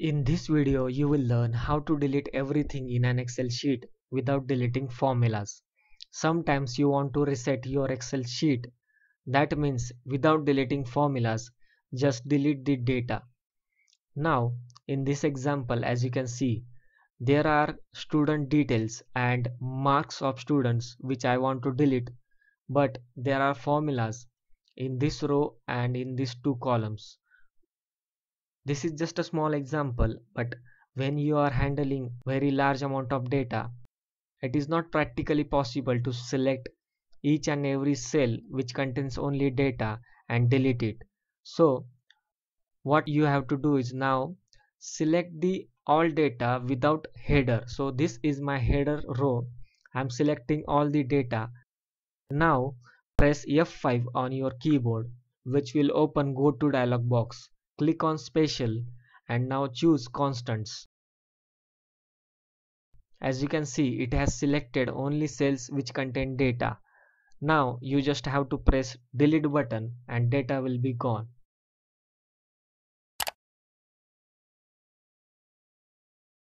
In this video, you will learn how to delete everything in an Excel sheet without deleting formulas. Sometimes you want to reset your Excel sheet. That means without deleting formulas, just delete the data. Now, in this example, as you can see, there are student details and marks of students which I want to delete, but there are formulas in this row and in these two columns. This is just a small example, but when you are handling very large amount of data, it is not practically possible to select each and every cell which contains only data and delete it. So what you have to do is now select the all data without header. So this is my header row. I'm selecting all the data. Now press F5 on your keyboard which will open go to dialog box click on Special and now choose constants. As you can see it has selected only cells which contain data. Now you just have to press delete button and data will be gone.